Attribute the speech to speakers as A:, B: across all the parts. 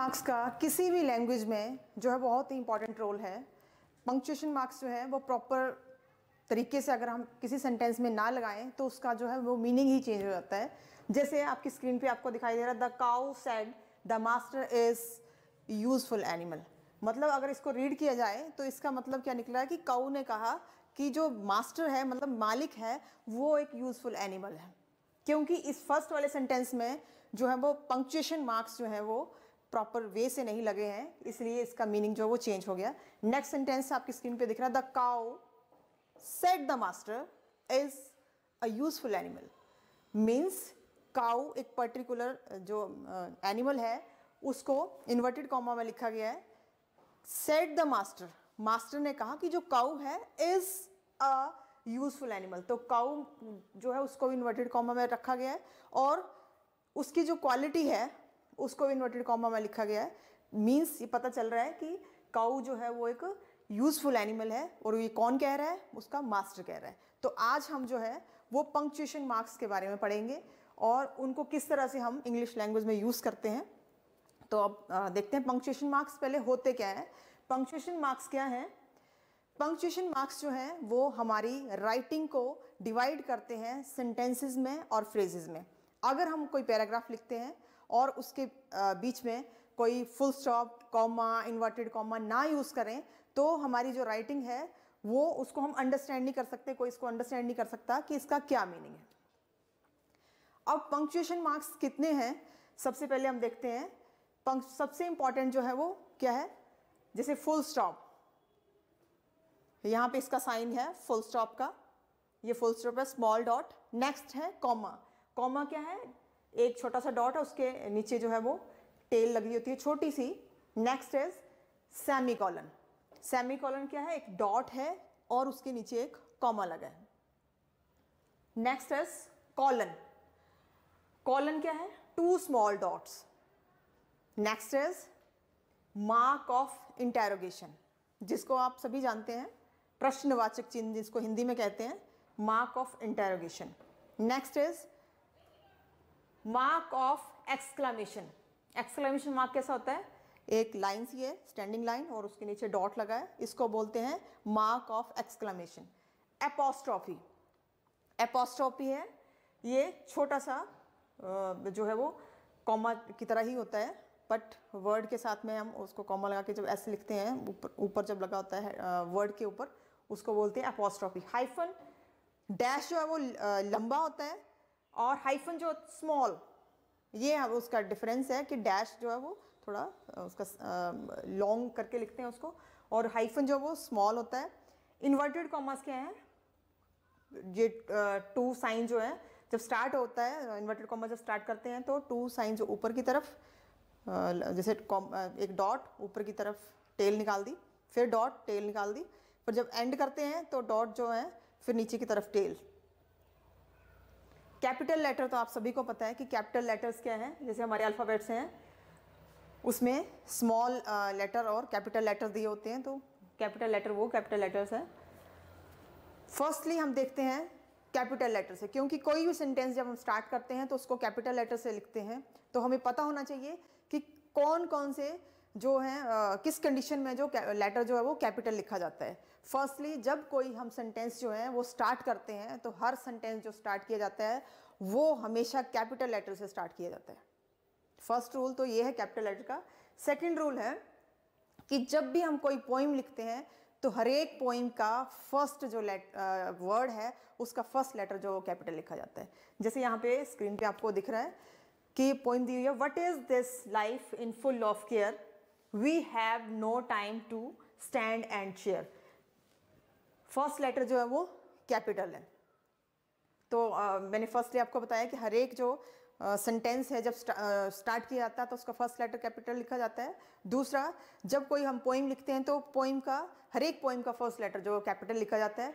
A: marks का किसी भी लैंग्वेज में जो है बहुत ही इंपॉर्टेंट रोल है पंक्चुएशन मार्क्स जो है वो प्रॉपर तरीके से अगर हम किसी सेंटेंस में ना लगाएं तो उसका जो है वो मीनिंग ही चेंज हो जाता है जैसे आपकी स्क्रीन पे आपको दिखाई दे रहा है the cow said the master is useful animal मतलब अगर इसको रीड किया जाए तो इसका मतलब क्या निकला है कि काऊ ने कहा कि जो मास्टर है मतलब मालिक है वो एक यूज़फुल एनिमल है क्योंकि इस फर्स्ट वाले सेंटेंस में जो है वो पंक्चुएशन मार्क्स जो है वो प्रॉपर वे से नहीं लगे हैं इसलिए इसका मीनिंग जो है वो चेंज हो गया नेक्स्ट सेंटेंस आपकी स्क्रीन पे दिख रहा है the cow said the master is a useful animal means cow एक पर्टिकुलर uh, जो एनिमल uh, है उसको इन्वर्टेड कॉमा में लिखा गया है सेट द मास्टर मास्टर ने कहा कि जो काउ है इज अ यूजफुल एनिमल तो काउ जो है उसको इन्वर्टेड कॉमा में रखा गया है और उसकी जो क्वालिटी है उसको भी इन्वर्टेड कॉमा में लिखा गया है मीन्स ये पता चल रहा है कि काऊ जो है वो एक यूज़फुल एनिमल है और ये कौन कह रहा है उसका मास्टर कह रहा है तो आज हम जो है वो पंक्चुएशन मार्क्स के बारे में पढ़ेंगे और उनको किस तरह से हम इंग्लिश लैंग्वेज में यूज़ करते हैं तो अब देखते हैं पंक्चुएशन मार्क्स पहले होते क्या है पंक्चुएशन मार्क्स क्या हैं पंक्चुएशन मार्क्स जो हैं वो हमारी राइटिंग को डिवाइड करते हैं सेंटेंसेस में और फ्रेजेस में अगर हम कोई पैराग्राफ लिखते हैं और उसके बीच में कोई full stop comma inverted comma ना यूज़ करें तो हमारी जो राइटिंग है वो उसको हम अंडरस्टैंड नहीं कर सकते कोई इसको अंडरस्टैंड नहीं कर सकता कि इसका क्या मीनिंग है अब पंक्चुएशन मार्क्स कितने हैं सबसे पहले हम देखते हैं सबसे इंपॉर्टेंट जो है वो क्या है जैसे फुल स्टॉप यहाँ पे इसका साइन है फुल स्टॉप का ये फुल स्टॉप है स्मॉल डॉट नेक्स्ट है कॉमा कॉमा क्या है एक छोटा सा डॉट है उसके नीचे जो है वो टेल लगी होती है छोटी सी next is semicolon semicolon क्या है एक डॉट है और उसके नीचे एक कॉमा लगा है नेक्स्ट इज कॉलन कॉलन क्या है two small dots next is mark of interrogation जिसको आप सभी जानते हैं प्रश्नवाचक चिन्ह जिसको हिंदी में कहते हैं mark of interrogation next is mark of exclamation exclamation mark कैसा होता है एक लाइन सी है स्टैंडिंग लाइन और उसके नीचे डॉट लगा है इसको बोलते हैं mark of exclamation apostrophe apostrophe है ये छोटा सा जो है वो कॉमा की तरह ही होता है बट वर्ड के साथ में हम उसको कॉमा लगा के जब ऐसे लिखते हैं ऊपर ऊपर जब लगा होता है वर्ड के ऊपर उसको बोलते हैं अपोस्ट्रॉफी हाइफन डैश जो है वो लंबा होता है और हाइफन जो स्मॉल ये अब उसका डिफरेंस है कि डैश जो है वो थोड़ा उसका लॉन्ग करके लिखते हैं उसको और हाइफन जो है वो स्मॉल होता है इन्वर्टेड कॉमर्स क्या है ये टू साइन जो है जब स्टार्ट होता है इन्वर्टेड कॉमर्स जब स्टार्ट करते हैं तो टू साइन जो ऊपर की तरफ जैसे एक डॉट ऊपर की तरफ टेल निकाल दी फिर डॉट टेल निकाल दी पर जब एंड करते हैं तो डॉट जो है फिर नीचे की तरफ टेल कैपिटल लेटर तो आप सभी को पता है कि कैपिटल लेटर्स क्या हैं जैसे हमारे अल्फ़ाबेट्स हैं उसमें स्मॉल लेटर और कैपिटल लेटर दिए होते हैं तो कैपिटल लेटर वो कैपिटल लेटर्स हैं फर्स्टली हम देखते हैं कैपिटल लेटर से क्योंकि कोई भी सेंटेंस जब हम स्टार्ट करते हैं तो उसको कैपिटल लेटर से लिखते हैं तो हमें पता होना चाहिए कि कौन कौन से जो है आ, किस कंडीशन में जो लेटर जो है वो कैपिटल लिखा जाता है फर्स्टली जब कोई हम सेंटेंस जो है वो स्टार्ट करते हैं तो हर सेंटेंस जो स्टार्ट किया जाता है वो हमेशा कैपिटल लेटर से स्टार्ट किया जाता है फर्स्ट रूल तो ये है कैपिटल लेटर का सेकेंड रूल है कि जब भी हम कोई पोइम लिखते हैं तो हर एक पोइम का फर्स्ट जो लेट वर्ड है उसका फर्स्ट लेटर जो कैपिटल लिखा जाता है जैसे यहाँ पे स्क्रीन पे आपको दिख रहा है कि पोइम दी हुई है what is this life in full of care we have no time to stand and chair first letter जो है वो कैपिटल है तो uh, मैंने फर्स्टली आपको बताया कि हर एक जो सेंटेंस uh, है जब स्टार्ट uh, किया जाता है तो उसका फर्स्ट लेटर कैपिटल लिखा जाता है दूसरा जब कोई हम पोइम लिखते हैं तो पोइम का हर एक पोइम का फर्स्ट लेटर जो कैपिटल लिखा जाता है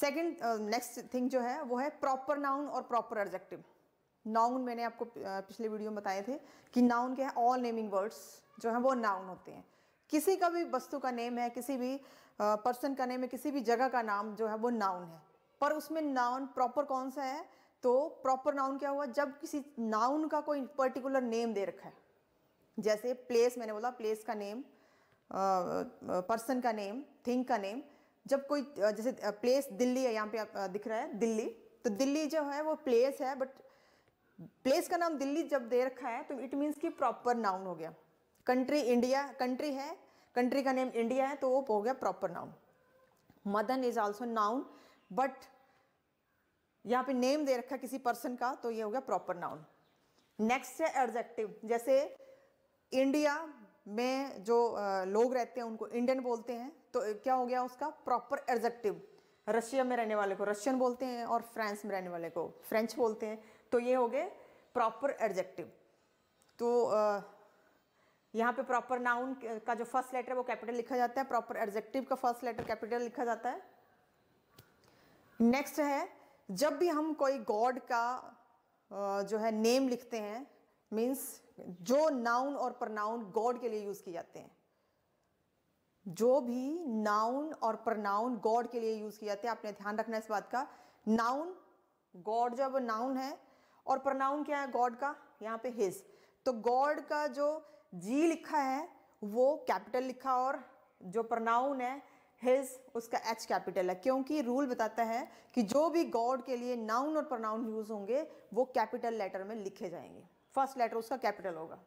A: सेकंड नेक्स्ट थिंग जो है वो है प्रॉपर नाउन और प्रॉपर एडजेक्टिव नाउन मैंने आपको पिछले वीडियो में बताए थे कि नाउन क्या है ऑल नेमिंग वर्ड्स जो हैं वो नाउन होते हैं किसी का भी वस्तु का नेम है किसी भी पर्सन का नेम है किसी भी जगह का नाम जो है वो नाउन है पर उसमें नाउन प्रॉपर कौन सा है तो प्रॉपर नाउन क्या हुआ जब किसी नाउन का कोई पर्टिकुलर नेम दे रखा है जैसे प्लेस मैंने बोला प्लेस का नेम पर्सन का नेम थिंग का नेम जब कोई जैसे प्लेस दिल्ली है यहाँ पे दिख रहा है दिल्ली तो दिल्ली जो है वो प्लेस है बट प्लेस का नाम दिल्ली जब दे रखा है तो इट मीन्स कि प्रॉपर नाउन हो गया कंट्री इंडिया कंट्री है कंट्री का नेम इंडिया है तो वो हो गया proper noun Madan is also noun but यहाँ पे नेम दे रखा किसी पर्सन का तो ये हो गया प्रॉपर नाउन नेक्स्ट है एडजेक्टिव जैसे इंडिया में जो लोग रहते हैं उनको इंडियन बोलते हैं तो क्या हो गया उसका प्रॉपर एडजेक्टिव रशिया में रहने वाले को रशियन बोलते हैं और फ्रांस में रहने वाले को फ्रेंच बोलते हैं तो ये हो गए प्रॉपर एडजेक्टिव तो यहाँ पे प्रॉपर नाउन का जो फर्स्ट लेटर है वो कैपिटल लिखा जाता है प्रॉपर एडजेक्टिव का फर्स्ट लेटर कैपिटल लिखा जाता है नेक्स्ट है जब भी हम कोई गॉड का जो है नेम लिखते हैं मींस जो नाउन और प्रनाउन गॉड के लिए यूज़ किए जाते हैं जो भी नाउन और प्रनाउन गॉड के लिए यूज़ किए जाते हैं आपने ध्यान रखना इस बात का नाउन गॉड जब नाउन है और प्रनाउन क्या है गॉड का यहाँ पे हिज तो गॉड का जो जी लिखा है वो कैपिटल लिखा और जो प्रनाउन है हिज उसका एच कैपिटल है क्योंकि रूल बताता है कि जो भी गॉड के लिए नाउन और प्रोनाउन यूज होंगे वो कैपिटल लेटर में लिखे जाएंगे फर्स्ट लेटर उसका कैपिटल होगा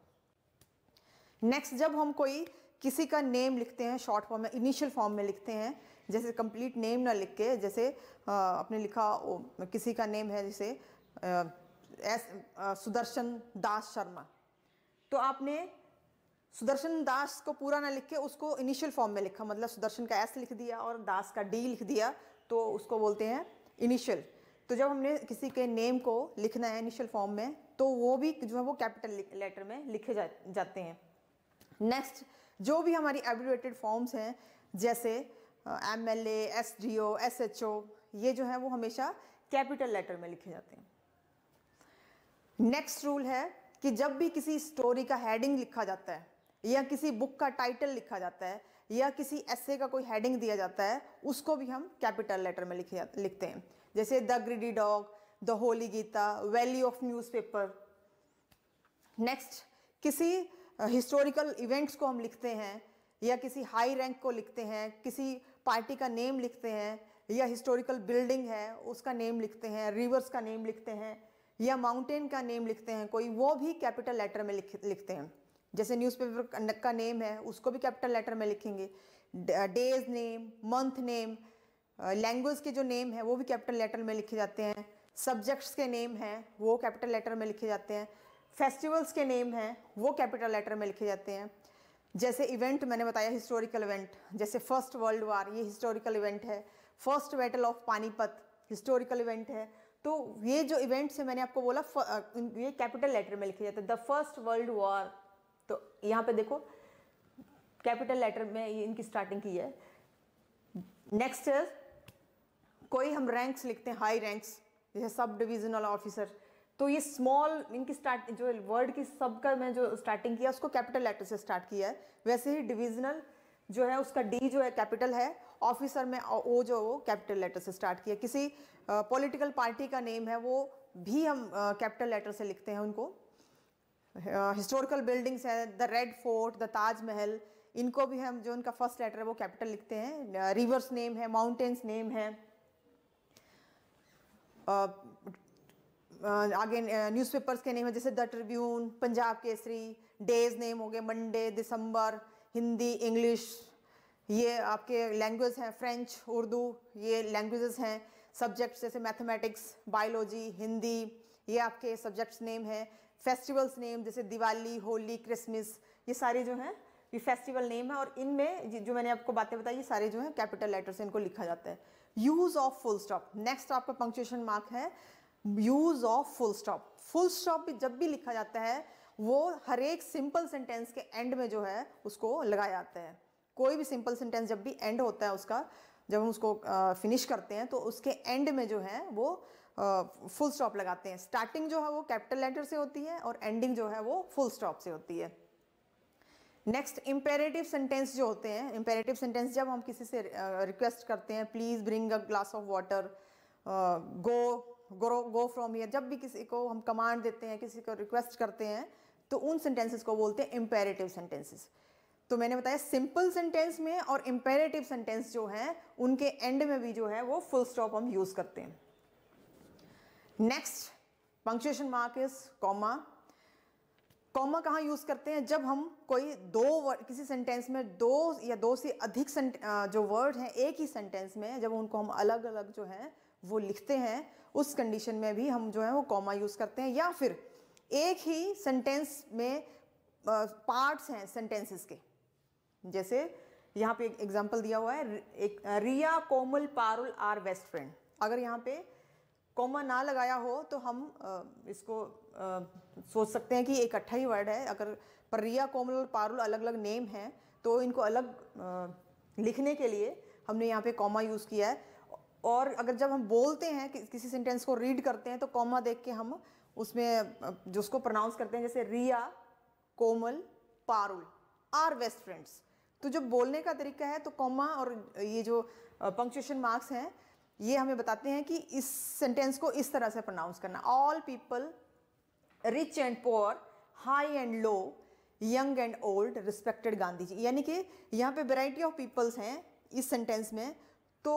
A: नेक्स्ट जब हम कोई किसी का नेम लिखते हैं शॉर्ट फॉर्म में इनिशियल फॉर्म में लिखते हैं जैसे कंप्लीट नेम ना लिख के जैसे आपने लिखा ओ, किसी का नेम है जैसे आ, एस आ, सुदर्शन दास शर्मा तो आपने सुदर्शन दास को पूरा ना लिख के उसको इनिशियल फॉर्म में लिखा मतलब सुदर्शन का एस लिख दिया और दास का डी लिख दिया तो उसको बोलते हैं इनिशियल तो जब हमने किसी के नेम को लिखना है इनिशियल फॉर्म में तो वो भी जो है वो कैपिटल लेटर में लिखे जा, जाते हैं नेक्स्ट जो भी हमारी एब्रिवेटेड फॉर्म्स हैं जैसे M L S D O S H O ये जो है वो हमेशा कैपिटल लेटर में लिखे जाते हैं नेक्स्ट रूल है कि जब भी किसी स्टोरी का हेडिंग लिखा जाता है या किसी बुक का टाइटल लिखा जाता है या किसी एसे का कोई हेडिंग दिया जाता है उसको भी हम कैपिटल लेटर में लिखे लिखते हैं जैसे the greedy dog the holy Gita valley of newspaper next किसी हिस्टोरिकल uh, इवेंट्स को हम लिखते हैं या किसी हाई रैंक को लिखते हैं किसी पार्टी का नेम लिखते हैं या हिस्टोरिकल बिल्डिंग है उसका नेम लिखते हैं रिवर्स का नेम लिखते हैं या माउंटेन का नेम लिखते हैं कोई वो भी कैपिटल लेटर में लिख, लिखते हैं जैसे न्यूज़पेपर का नेम है उसको भी कैपिटल लेटर में लिखेंगे days name month name language के जो नेम है वो भी कैपिटल लेटर में लिखे जाते हैं सब्जेक्ट्स के नेम हैं वो कैपिटल लेटर में लिखे जाते हैं फेस्टिवल्स के नेम हैं वो कैपिटल लेटर में लिखे जाते हैं जैसे इवेंट मैंने बताया हिस्टोरिकल इवेंट जैसे फर्स्ट वर्ल्ड वार ये हिस्टोरिकल इवेंट है first battle of Panipat historical event है तो ये जो इवेंट्स है मैंने आपको बोला ये कैपिटल लेटर में लिखे जाते हैं द फर्स्ट वर्ल्ड वॉर तो यहाँ पे देखो कैपिटल लेटर में इनकी स्टार्टिंग की है नेक्स्ट कोई हम रैंक्स लिखते हैं हाई रैंक्स जैसे सब डिविजनल ऑफिसर तो ये स्मॉल इनकी स्टार्ट जो वर्ड की सब का मैं जो स्टार्टिंग किया उसको कैपिटल लेटर से स्टार्ट किया है वैसे ही डिविजनल जो है उसका डी जो है कैपिटल है ऑफिसर में ओ जो वो कैपिटल लेटर से स्टार्ट किया किसी पॉलिटिकल पार्टी का नेम है वो भी हम कैपिटल लेटर से लिखते हैं उनको हिस्टोरिकल बिल्डिंग्स हैं the red fort the Taj Mahal इनको भी हम जो उनका फर्स्ट लेटर है वो कैपिटल लिखते हैं रिवर्स नेम है माउंटेन्स नेम है आगे न्यूज़पेपर्स के नेम है जैसे the tribune Punjab Kesari days name हो गए मंडे दिसंबर हिंदी इंग्लिश ये आपके लैंग्वेज हैं फ्रेंच उर्दू ये लैंग्वेजेस हैं सब्जेक्ट्स जैसे मैथमेटिक्स बायोलॉजी हिंदी ये आपके सब्जेक्ट्स नेम हैं फेस्टिवल्स नेम जैसे दिवाली होली क्रिसमस ये सारे जो हैं ये फेस्टिवल नेम है और इनमें जो मैंने आपको बातें बताई ये सारे जो हैं कैपिटल लेटर से इनको लिखा जाता है use of full stop next आपका पंक्चुएशन मार्क है use of full stop full stop भी जब भी लिखा जाता है वो हर एक सिंपल सेंटेंस के एंड में जो है उसको लगाया जाता है कोई भी सिंपल सेंटेंस जब भी एंड होता है उसका जब हम उसको फिनिश करते हैं तो उसके एंड में जो है वो फुल स्टॉप लगाते हैं स्टार्टिंग जो है वो कैपिटल लेटर से होती है और एंडिंग जो है वो फुल स्टॉप से होती है नेक्स्ट इम्पेरेटिव सेंटेंस जो होते हैं इम्पेरेटिव सेंटेंस जब हम किसी से रिक्वेस्ट करते हैं please bring a glass of water go go go from here जब भी किसी को हम कमांड देते हैं किसी को रिक्वेस्ट करते हैं तो उन सेंटेंसेस को बोलते हैं इम्पेरेटिव सेंटेंसेस तो मैंने बताया सिंपल सेंटेंस में और इम्पेरेटिव सेंटेंस जो हैं उनके एंड में भी जो है वो फुल स्टॉप हम यूज़ करते हैं next punctuation mark is comma comma कहाँ यूज़ करते हैं जब हम कोई दो वर्ड किसी सेंटेंस में दो या दो से अधिक जो वर्ड हैं एक ही सेंटेंस में जब उनको हम अलग अलग जो हैं वो लिखते हैं उस कंडीशन में भी हम जो है वो कॉमा यूज़ करते हैं या फिर एक ही सेंटेंस में पार्ट्स हैं सेंटेंसेस के जैसे यहाँ पे एक एग्जांपल दिया हुआ है एक Riya Komal Parul are best friend अगर यहाँ पे कॉमा ना लगाया हो तो हम इसको सोच सकते हैं कि अट्ठा ही वर्ड है अगर पर रिया कोमल और पारुल अलग अलग नेम हैं तो इनको अलग लिखने के लिए हमने यहाँ पे कॉमा यूज़ किया है और अगर जब हम बोलते हैं कि, किसी सेंटेंस को रीड करते हैं तो कॉमा देख के हम उसमें जो उसको प्रोनाउंस करते हैं जैसे Riya Komal Parul are best friends तो जो बोलने का तरीका है तो कॉमा और ये जो पंक्चुएशन मार्क्स हैं ये हमें बताते हैं कि इस सेंटेंस को इस तरह से प्रोनाउंस करना all people rich and poor high and low young and old respected Gandhi ji यानी कि यहाँ पे वेराइटी ऑफ पीपल्स हैं इस सेंटेंस में तो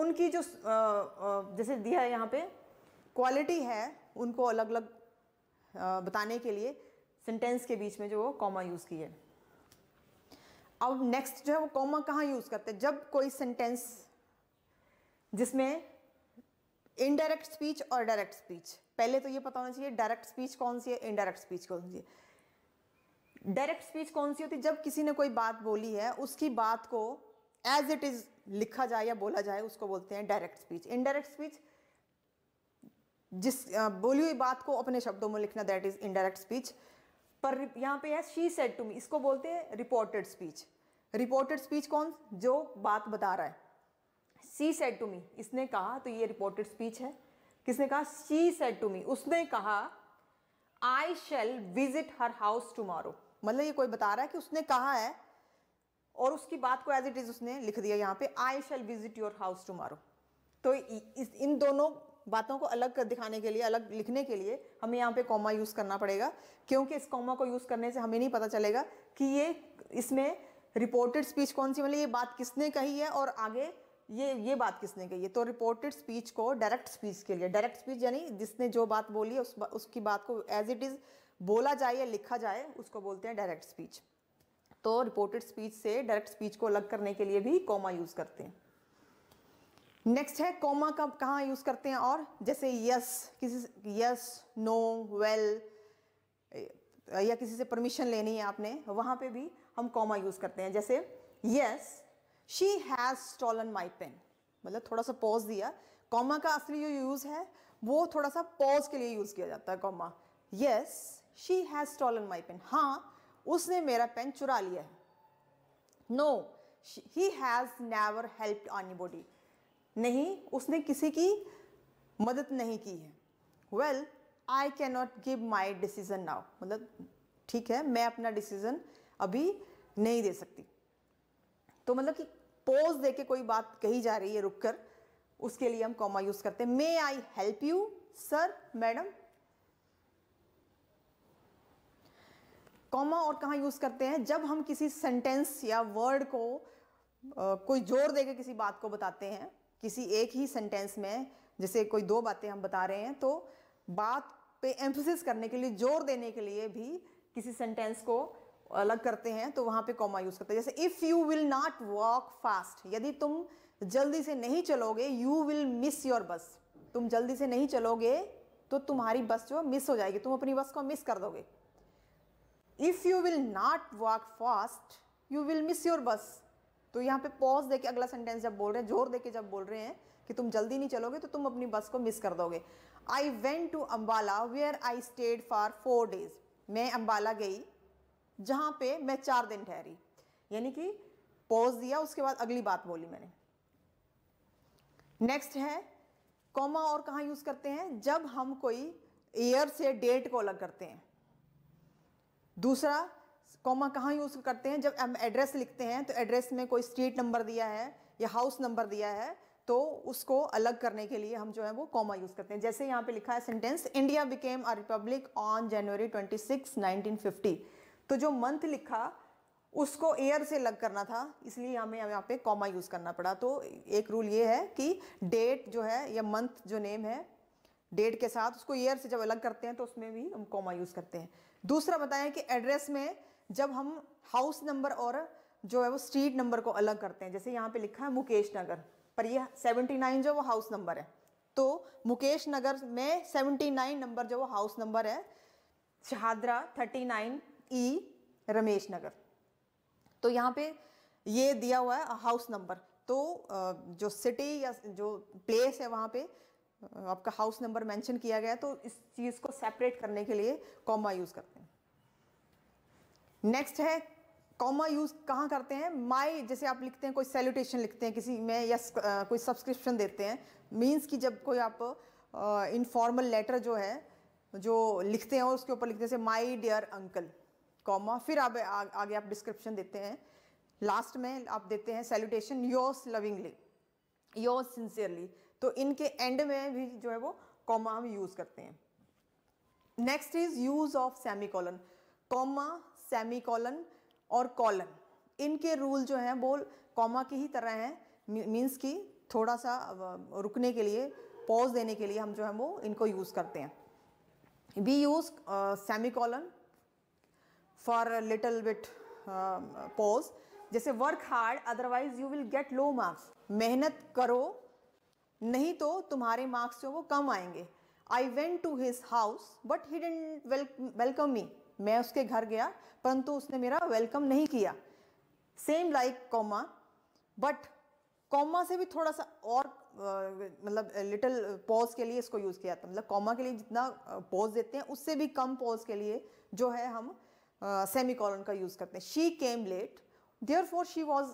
A: उनकी जो जैसे दिया है यहाँ पे क्वालिटी है उनको अलग अलग बताने के लिए सेंटेंस के बीच में जो वो कॉमा यूज़ की है अब नेक्स्ट जो है वो कॉमा कहाँ यूज़ करते हैं जब कोई सेंटेंस जिसमें इनडायरेक्ट स्पीच और डायरेक्ट स्पीच पहले तो ये पता होना चाहिए डायरेक्ट स्पीच कौन सी है इनडायरेक्ट स्पीच कौन सी है डायरेक्ट स्पीच कौन सी होती है जब किसी ने कोई बात बोली है उसकी बात को एज इट इज लिखा जाए या बोला जाए उसको बोलते हैं डायरेक्ट स्पीच इनडायरेक्ट स्पीच जिस बोली हुई बात को अपने शब्दों में लिखना दैट इज इनडायरेक्ट स्पीच पर यहाँ पे है शी सेड टू मी इसको बोलते हैं रिपोर्टेड स्पीच रिपोर्टेड स्पीच कौन जो बात बता रहा है सी सेट टू मी इसने कहा तो ये रिपोर्टेड स्पीच है किसने कहा सी सेट टू मी उसने कहा I shall visit her house tomorrow मतलब ये कोई बता रहा है कि उसने कहा है और उसकी बात को एज इट इज़ उसने लिख दिया यहाँ पे I shall visit your house tomorrow तो इस इन दोनों बातों को अलग कर दिखाने के लिए अलग लिखने के लिए हमें यहाँ पे कॉमा यूज़ करना पड़ेगा क्योंकि इस कॉमा को यूज़ करने से हमें नहीं पता चलेगा कि ये इसमें रिपोर्टेड स्पीच कौन सी मतलब ये बात किसने कही है और आगे ये ये बात किसने कही है तो रिपोर्टेड स्पीच को डायरेक्ट स्पीच के लिए डायरेक्ट स्पीच यानी जिसने जो बात बोली है उस बा, उसकी बात को एज इट इज़ बोला जाए या लिखा जाए उसको बोलते हैं डायरेक्ट स्पीच तो रिपोर्टेड स्पीच से डायरेक्ट स्पीच को अलग करने के लिए भी कॉमा यूज़ करते हैं नेक्स्ट है कॉमा का कहाँ यूज़ करते हैं और जैसे यस किसी यस नो वेल या किसी से परमिशन लेनी है आपने वहाँ पे भी हम कॉमा यूज़ करते हैं जैसे yes she has stolen my pen मतलब थोड़ा सा पॉज दिया कॉमा का असली जो यूज़ है वो थोड़ा सा पॉज के लिए यूज़ किया जाता है comma yes she has stolen my pen हाँ उसने मेरा पेन चुरा लिया है no he has never help anybody नहीं उसने किसी की मदद नहीं की है well I can not give my decision now मतलब ठीक है मैं अपना डिसीज़न अभी नहीं दे सकती तो मतलब कि पोज दे के कोई बात कही जा रही है रुक कर उसके लिए हम कॉमा यूज करते हैं may I help you sir madam comma और कहाँ यूज करते हैं जब हम किसी सेंटेंस या वर्ड को आ, कोई जोर देके किसी बात को बताते हैं किसी एक ही सेंटेंस में जैसे कोई दो बातें हम बता रहे हैं तो बात पे एम्फोसिस करने के लिए जोर देने के लिए भी किसी सेंटेंस को अलग करते हैं तो वहां पे कॉमा यूज़ करते हैं जैसे if you will not walk fast यदि तुम जल्दी से नहीं चलोगे यू विल मिस योर बस तुम जल्दी से नहीं चलोगे तो तुम्हारी बस जो मिस हो जाएगी तुम अपनी बस को मिस कर दोगे if you will not walk fast you will miss your bus तो यहाँ पे पॉज देके अगला सेंटेंस जब बोल रहे हैं जोर देके जब बोल रहे हैं कि तुम जल्दी नहीं चलोगे तो तुम अपनी बस को मिस कर दोगे I went to Ambala where I stayed for four days मैं अम्बाला गई जहाँ पे मैं चार दिन ठहरी यानी कि पॉज दिया उसके बाद अगली बात बोली मैंने नेक्स्ट है कॉमा और कहाँ यूज़ करते हैं जब हम कोई ईयर से डेट को अलग करते हैं दूसरा कॉमा कहाँ यूज़ करते हैं जब हम एड्रेस लिखते हैं तो एड्रेस में कोई स्ट्रीट नंबर दिया है या हाउस नंबर दिया है तो उसको अलग करने के लिए हम जो है वो कॉमा यूज़ करते हैं जैसे यहाँ पे लिखा है sentence India became a republic on January 26, 1950 तो जो मंथ लिखा उसको एयर से लग करना था इसलिए हमें यहाँ पे कॉमा यूज़ करना पड़ा तो एक रूल ये है कि डेट जो है या मंथ जो नेम है डेट के साथ उसको ईयर से जब अलग करते हैं तो उसमें भी हम कॉमा यूज़ करते हैं दूसरा बताएं कि एड्रेस में जब हम हाउस नंबर और जो है वो स्ट्रीट नंबर को अलग करते हैं जैसे यहाँ पे लिखा है मुकेश नगर पर ये 79 जो वो हाउस नंबर है तो मुकेश नगर में 79 नंबर जो वो हाउस नंबर है शहादरा 39 ई e, रमेश नगर तो यहाँ पे ये दिया हुआ है हाउस नंबर तो जो सिटी या जो प्लेस है वहाँ पे आपका हाउस नंबर मेंशन किया गया है तो इस चीज़ को सेपरेट करने के लिए कॉमा यूज़ करते हैं नेक्स्ट है कॉमा यूज़ कहाँ करते हैं माई जैसे आप लिखते हैं कोई सैल्यूटेशन लिखते हैं किसी में या कोई सब्सक्रिप्शन देते हैं मीन्स कि जब कोई आप इनफॉर्मल लेटर जो है जो लिखते हैं उसके ऊपर लिखते हैं माई डियर अंकल कॉमा फिर आप आगे आप डिस्क्रिप्शन देते हैं लास्ट में आप देते हैं salutation yours lovingly yours sincerely तो इनके एंड में भी जो है वो कॉमा हम यूज़ करते हैं next is use of semi colon comma semi colon और कॉलन इनके रूल जो हैं वो कॉमा की ही तरह हैं मीन्स की थोड़ा सा रुकने के लिए पॉज देने के लिए हम जो है वो इनको यूज़ करते हैं we use semi colon for little little pause uh, जैसे work hard otherwise you will get low marks मेहनत करो नहीं तो तुम्हारे मार्क्स जो वो कम आएंगे I went to his house but he didn't welcome me मैं उसके घर गया परंतु उसने मेरा वेलकम नहीं किया same like comma but comma से भी थोड़ा सा और uh, मतलब लिटिल पॉज के लिए इसको यूज़ किया था मतलब कॉमा के लिए जितना पॉज uh, देते हैं उससे भी कम पॉज के लिए जो है हम सेमी uh, कॉलन का यूज़ करते हैं she came late therefore she was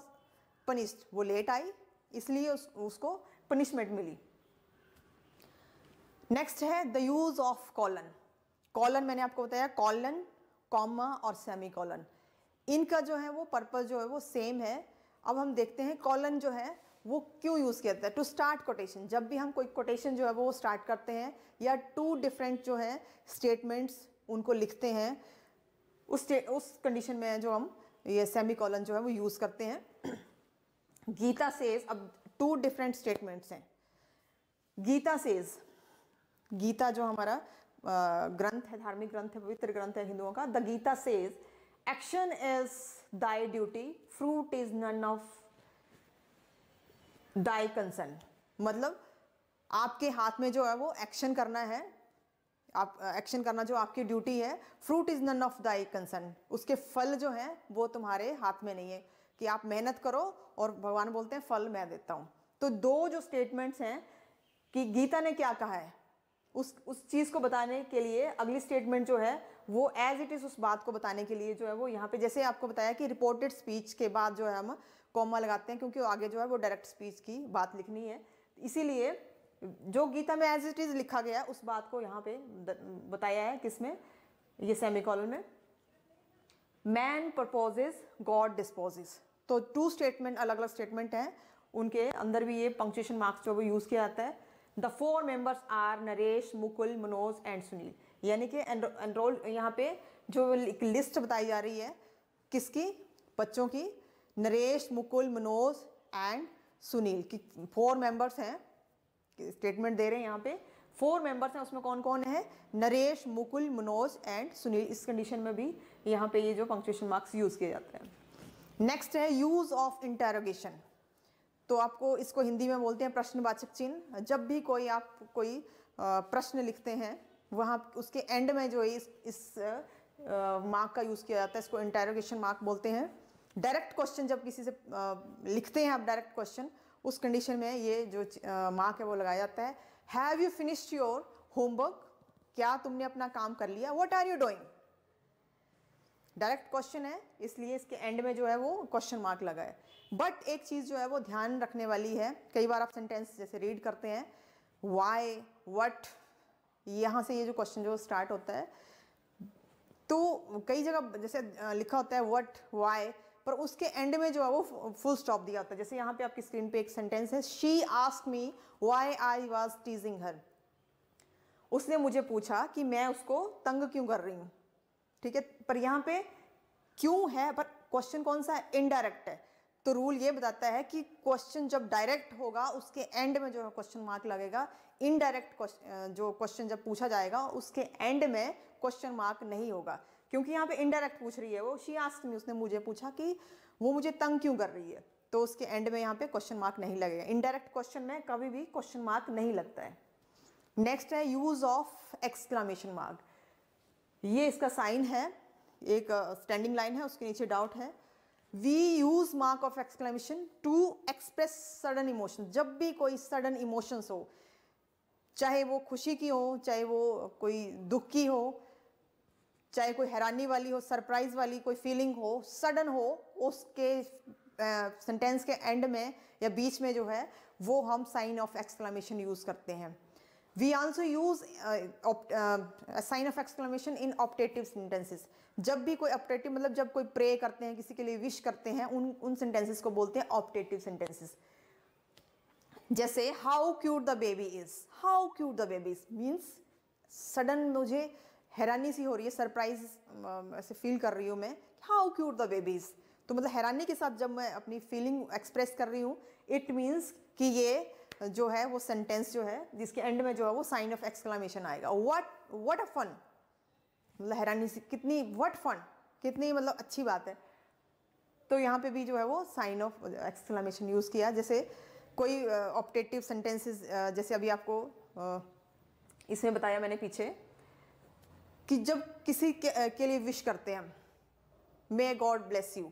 A: punished वो लेट आई इसलिए उस, उसको पनिशमेंट मिली नेक्स्ट है the use of colon colon मैंने आपको बताया कॉलन कॉमा और सेमी कॉलन इनका जो है वो पर्पज़ जो है वो सेम है अब हम देखते हैं कॉलन जो है वो क्यों यूज़ किया जाता है टू स्टार्ट कोटेशन जब भी हम कोई कोटेशन जो है वो स्टार्ट करते हैं या टू डिफरेंट जो है स्टेटमेंट्स उनको लिखते हैं उस उस कंडीशन में जो हम ये सेमी कॉलन जो है वो यूज़ करते हैं गीता सेज अब टू डिफरेंट स्टेटमेंट्स हैं गीता सेज गीता जो हमारा ग्रंथ है धार्मिक ग्रंथ है पवित्र ग्रंथ है हिंदुओं का the Gita says action is thy duty fruit is none of thy concern मतलब आपके हाथ में जो है वो एक्शन करना है आप एक्शन करना जो आपकी ड्यूटी है fruit is none of thy concern उसके फल जो हैं वो तुम्हारे हाथ में नहीं है कि आप मेहनत करो और भगवान बोलते हैं फल मैं देता हूँ तो दो जो स्टेटमेंट्स हैं कि गीता ने क्या कहा है उस उस चीज़ को बताने के लिए अगली स्टेटमेंट जो है वो एज इट इज़ उस बात को बताने के लिए जो है वो यहाँ पे जैसे आपको बताया कि रिपोर्टेड स्पीच के बाद जो है हम कॉमा लगाते हैं क्योंकि आगे जो है वो डायरेक्ट स्पीच की बात लिखनी है इसीलिए जो गीता में एज इट इज़ लिखा गया है उस बात को यहाँ पे बताया है किसमें ये सेमी कॉलन में मैन प्रपोजेज गॉड डिस्पोजेज तो टू स्टेटमेंट अलग अलग स्टेटमेंट हैं उनके अंदर भी ये पंक्चुएशन मार्क्स जो वो यूज़ किया जाता है the four members are Naresh Mukul Manoj and Sunil यानी कि एनरोल यहाँ पे जो एक लिस्ट बताई जा रही है किसकी बच्चों की नरेश मुकुल मनोज एंड सुनील की फोर मेंबर्स हैं स्टेटमेंट दे रहे हैं यहाँ पे फोर मेंबर्स हैं उसमें कौन कौन है नरेश मुकुल मनोज एंड सुनील इस कंडीशन में भी यहाँ पे ये जो पंक्चुएशन मार्क्स यूज़ किए जाते हैं नेक्स्ट है यूज़ ऑफ इंटेरोगेशन तो आपको इसको हिंदी में बोलते हैं प्रश्नवाचक चिन्ह जब भी कोई आप कोई प्रश्न लिखते हैं वहाँ उसके एंड में जो है इस, इस मार्क का यूज़ किया जाता है इसको इंटेरोगेशन मार्क बोलते हैं डायरेक्ट क्वेश्चन जब किसी से लिखते हैं आप डायरेक्ट क्वेश्चन उस कंडीशन में ये जो मार्क है वो लगाया जाता है have you finished your homework क्या तुमने अपना काम कर लिया what are you doing direct question है इसलिए इसके एंड में जो है वो क्वेश्चन मार्क लगा है बट एक चीज़ जो है वो ध्यान रखने वाली है कई बार आप सेंटेंस जैसे रीड करते हैं वाई वट यहाँ से ये जो क्वेश्चन जो स्टार्ट होता है तो कई जगह जैसे लिखा होता है वट वाई पर उसके एंड में जो है वो फुल स्टॉप दिया होता है जैसे यहाँ पे आपकी स्क्रीन पे एक सेंटेंस है she ask me why I was teasing her उसने मुझे पूछा कि मैं उसको तंग क्यों कर रही हूँ ठीक है पर यहाँ पे क्यों है पर क्वेश्चन कौन सा है इनडायरेक्ट है तो रूल ये बताता है कि क्वेश्चन जब डायरेक्ट होगा उसके एंड में जो है क्वेश्चन मार्क लगेगा इनडायरेक्ट जो क्वेश्चन जब पूछा जाएगा उसके एंड में क्वेश्चन मार्क नहीं होगा क्योंकि यहाँ पे इनडायरेक्ट पूछ रही है वो शी आस्क मी उसने मुझे पूछा कि वो मुझे तंग क्यों कर रही है तो उसके एंड में यहाँ पे क्वेश्चन मार्क नहीं लगेगा इनडायरेक्ट क्वेश्चन में कभी भी क्वेश्चन मार्क नहीं लगता है नेक्स्ट है यूज़ ऑफ एक्सक्लामेशन मार्क ये इसका साइन है एक स्टैंडिंग uh, लाइन है उसके नीचे डाउट है we use mark of exclamation to express sudden emotion जब भी कोई सडन इमोशंस हो चाहे वो खुशी की हो चाहे वो कोई दुख की हो चाहे कोई हैरानी वाली हो सरप्राइज वाली कोई फीलिंग हो सडन हो उसके सेंटेंस के एंड में या बीच में जो है वो हम साइन ऑफ एक्सक्लामेशन यूज़ करते हैं we also use sign of exclamation in optative sentences जब भी कोई ऑप्टेटिव मतलब जब कोई प्रे करते हैं किसी के लिए विश करते हैं उन उन सेंटेंसेस को बोलते हैं ऑप्टेटिव सेंटेंसेस जैसे how cute the baby is how cute the baby is means sudden मुझे हैरानी सी हो रही है सरप्राइज ऐसे फील कर रही हूँ मैं हाउ क्यूट द बेबीज़ तो मतलब हैरानी के साथ जब मैं अपनी फीलिंग एक्सप्रेस कर रही हूँ इट मीन्स कि ये जो है वो सेंटेंस जो है जिसके एंड में जो है वो साइन ऑफ एक्सक्लामेशन आएगा वट वट अ फन मतलब हैरानी सी कितनी वट फन कितनी मतलब अच्छी बात है तो यहाँ पे भी जो है वो साइन ऑफ एक्सक्लामेशन यूज़ किया जैसे कोई ऑप्टेटिव uh, सेंटेंसेस uh, जैसे अभी आपको uh, इसमें बताया मैंने पीछे कि जब किसी के, के लिए विश करते हैं may God bless you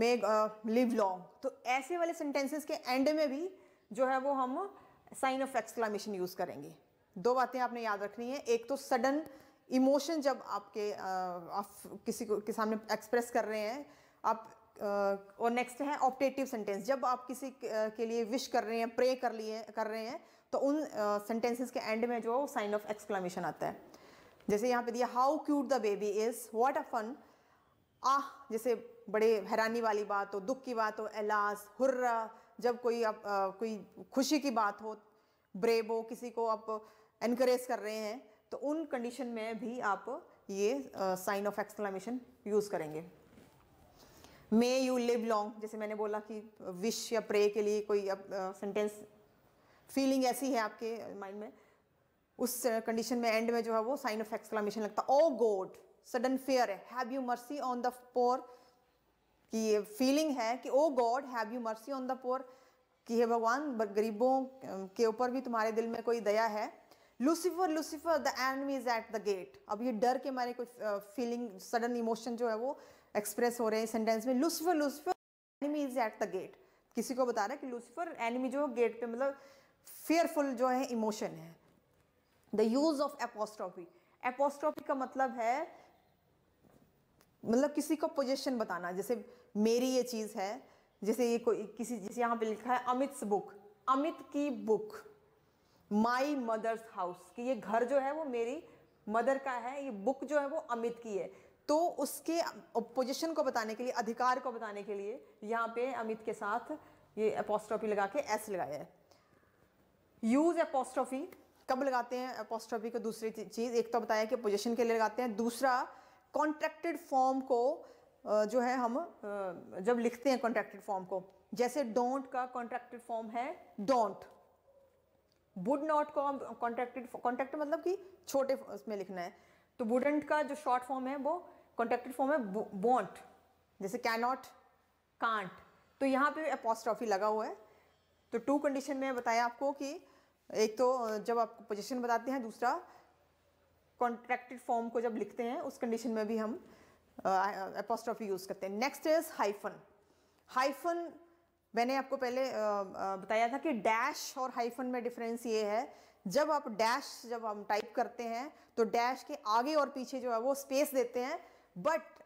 A: may live long तो ऐसे वाले सेंटेंसेस के एंड में भी जो है वो हम साइन ऑफ एक्सक्लामेशन यूज़ करेंगे दो बातें आपने याद रखनी है एक तो सडन इमोशन जब आपके आप किसी को के सामने एक्सप्रेस कर रहे हैं आप और नेक्स्ट है ऑप्टेटिव सेंटेंस जब आप किसी के लिए विश कर रहे हैं प्रे कर लिए कर रहे हैं तो उन सेंटेंसेस के एंड में जो साइन ऑफ एक्सक्लामेशन आता है जैसे यहाँ पे दिया how cute the baby is what a fun ah जैसे बड़े हैरानी वाली बात हो दुख की बात हो एलास हुर्रा जब कोई आप आ, कोई खुशी की बात हो ब्रेबो हो किसी को आप इनक्रेज कर रहे हैं तो उन कंडीशन में भी आप ये साइन ऑफ एक्सक्लामेशन यूज़ करेंगे मे यू लिव लॉन्ग जैसे मैंने बोला कि विश या प्रे के लिए कोई सेंटेंस फीलिंग ऐसी है आपके माइंड में उस कंडीशन uh, में एंड में जो है वो साइन ऑफ एक्सक्लामेशन लगता oh god sudden fear have you mercy on the poor कि ये फीलिंग है कि oh god have you mercy on the poor कि हे भगवान गरीबों uh, के ऊपर भी तुम्हारे दिल में कोई दया है Lucifer Lucifer the enemy is at the gate अब ये डर के मारे कुछ फीलिंग सडन इमोशन जो है वो एक्सप्रेस हो रहे हैं सेंटेंस में Lucifer Lucifer enemy is at the gate किसी को बता रहा है कि लूसीफर एनिमी जो गेट पे मतलब फेयरफुल जो है इमोशन है the use of apostrophe apostrophe का मतलब है मतलब किसी को पोजिशन बताना जैसे मेरी ये चीज़ है जैसे ये कोई किसी जैसे यहाँ पे लिखा है अमित बुक अमित की बुक माई मदर्स हाउस कि ये घर जो है वो मेरी मदर का है ये बुक जो है वो अमित की है तो उसके पोजिशन को बताने के लिए अधिकार को बताने के लिए यहाँ पे अमित के साथ ये अपोस्ट्रॉपी लगा के एस लगाया है यूज एपोस्ट्रॉफी कब लगाते हैं एपोस्ट्रॉफी को दूसरी चीज़ एक तो बताया कि पोजिशन के लिए लगाते हैं दूसरा कॉन्ट्रैक्टेड फॉर्म को जो है हम जब लिखते हैं कॉन्ट्रैक्टेड फॉर्म को जैसे डोंट का कॉन्ट्रैक्टेड फॉर्म है डोंट वुड नॉट को हम कॉन्ट्रैक्टेड कॉन्ट्रैक्ट मतलब कि छोटे उसमें लिखना है तो वुडेंट का जो शॉर्ट फॉर्म है वो कॉन्ट्रैक्टेड फॉर्म है वॉन्ट जैसे कैनॉट कांट तो यहाँ पे एपोस्ट्रॉफी लगा हुआ है तो टू कंडीशन में बताया आपको कि एक तो जब आपको पोजिशन बताते हैं दूसरा कॉन्ट्रैक्टेड फॉर्म को जब लिखते हैं उस कंडीशन में भी हम अपोस्ट्रॉफी यूज़ करते हैं नेक्स्ट इज हाइफन हाइफन मैंने आपको पहले बताया था कि डैश और हाइफन में डिफरेंस ये है जब आप डैश जब हम टाइप करते हैं तो डैश के आगे और पीछे जो है वो स्पेस देते हैं but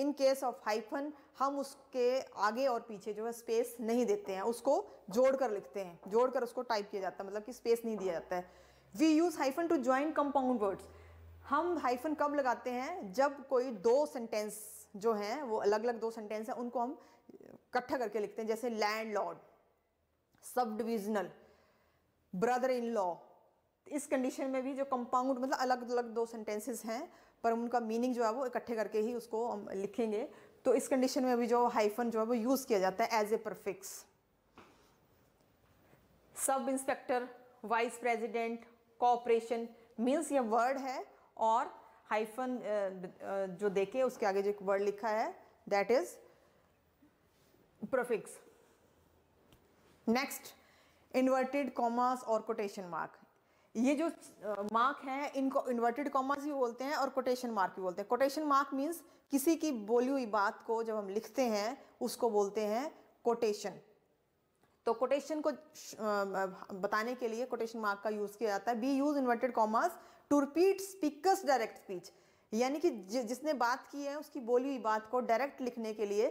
A: in case of hyphen हम उसके आगे और पीछे जो है स्पेस नहीं देते हैं उसको जोड़ कर लिखते हैं जोड़ कर उसको टाइप किया जाता है मतलब कि स्पेस नहीं दिया जाता है we use hyphen to join compound words हम हाइफन कब लगाते हैं जब कोई दो सेंटेंस जो हैं वो अलग अलग दो सेंटेंस हैं उनको हम इकट्ठा करके लिखते हैं जैसे landlord sub divisional brother in law इस कंडीशन में भी जो कंपाउंड मतलब अलग अलग दो सेंटेंसेस हैं पर हम उनका मीनिंग जो है वो इकट्ठे करके ही उसको हम लिखेंगे तो इस कंडीशन में भी जो हाइफन जो है वो यूज़ किया जाता है as a prefix sub inspector vice president cooperation means ये वर्ड है और हाइफन जो देखे उसके आगे जो एक वर्ड लिखा है that is prefix next inverted commas और कोटेशन मार्क ये जो मार्क है इनको इन्वर्टेड कॉमर्स भी बोलते हैं और कोटेशन मार्क भी बोलते हैं कोटेशन मार्क मीन्स किसी की बोली हुई बात को जब हम लिखते हैं उसको बोलते हैं कोटेशन तो कोटेशन को बताने के लिए कोटेशन मार्क का यूज़ किया जाता है we use inverted commas to repeat speaker's direct speech यानी कि जिसने बात की है उसकी बोली हुई बात को डायरेक्ट लिखने के लिए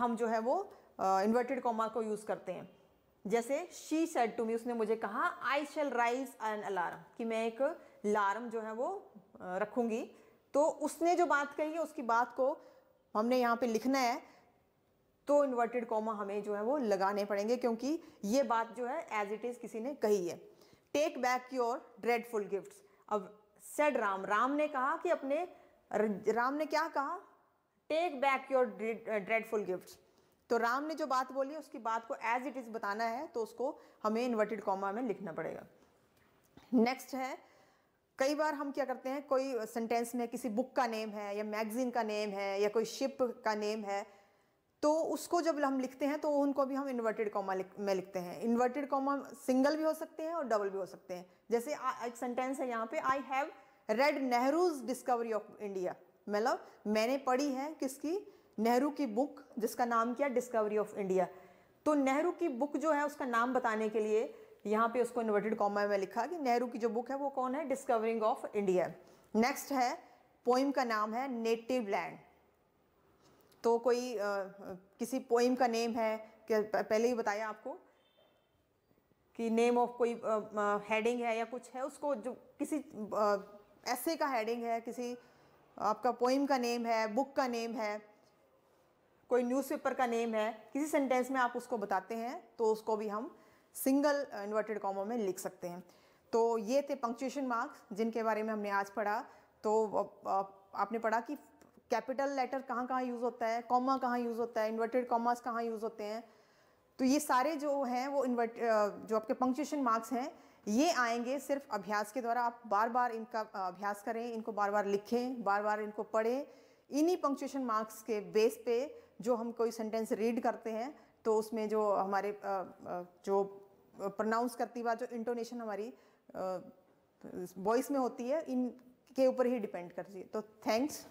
A: हम जो है वो इन्वर्टेड कॉमर्स को यूज़ करते हैं जैसे शी सेड टू मी उसने मुझे कहा I shall raise an alarm कि मैं एक लार्म जो है वो रखूंगी तो उसने जो बात कही है उसकी बात को हमने यहाँ पे लिखना है तो इन्वर्टेड कॉमा हमें जो है वो लगाने पड़ेंगे क्योंकि ये बात जो है एज इट इज़ किसी ने कही है take back your dreadful gifts अब सेड राम राम ने कहा कि अपने राम ने क्या कहा take back your dreadful gifts तो राम ने जो बात बोली है उसकी बात को एज इट इज़ बताना है तो उसको हमें इन्वर्टेड कॉमा में लिखना पड़ेगा नेक्स्ट है कई बार हम क्या करते हैं कोई सेंटेंस में किसी बुक का नेम है या मैगजीन का नेम है या कोई शिप का नेम है तो उसको जब हम लिखते हैं तो उनको भी हम इन्वर्टेड कॉमा में लिखते हैं इन्वर्टेड कॉमा सिंगल भी हो सकते हैं और डबल भी हो सकते हैं जैसे एक सेंटेंस है यहाँ पे I have read Nehru's discovery of India मतलब मैंने पढ़ी है किसकी नेहरू की बुक जिसका नाम किया डिस्कवरी ऑफ इंडिया तो नेहरू की बुक जो है उसका नाम बताने के लिए यहाँ पे उसको इन्वर्टेड कॉमा में लिखा कि नेहरू की जो बुक है वो कौन है डिस्कवरिंग ऑफ इंडिया नेक्स्ट है पोइम का नाम है नेटिव लैंड तो कोई आ, किसी पोइम का नेम है पहले ही बताया आपको कि नेम ऑफ कोई हेडिंग है या कुछ है उसको जो किसी ऐसे का हेडिंग है किसी आपका पोइम का नेम है बुक का नेम है कोई न्यूज़पेपर का नेम है किसी सेंटेंस में आप उसको बताते हैं तो उसको भी हम सिंगल इन्वर्टेड कॉमो में लिख सकते हैं तो ये थे पंक्चुएशन मार्क्स जिनके बारे में हमने आज पढ़ा तो आपने पढ़ा कि कैपिटल लेटर कहाँ कहाँ यूज़ होता है कॉमा कहाँ यूज़ होता है इन्वर्टेड कॉमास कहाँ यूज़ होते हैं तो ये सारे जो हैं वो इन्वर्ट जो आपके पंक्चुएशन मार्क्स हैं ये आएंगे सिर्फ अभ्यास के द्वारा आप बार बार इनका अभ्यास करें इनको बार बार लिखें बार बार इनको पढ़ें इन्हीं पंक्चुएशन मार्क्स के बेस पे जो हम कोई सेंटेंस रीड करते हैं तो उसमें जो हमारे जो प्रोनाउंस करती हुआ जो इंटोनेशन हमारी वॉइस में होती है इन के ऊपर ही डिपेंड करती है तो थैंक्स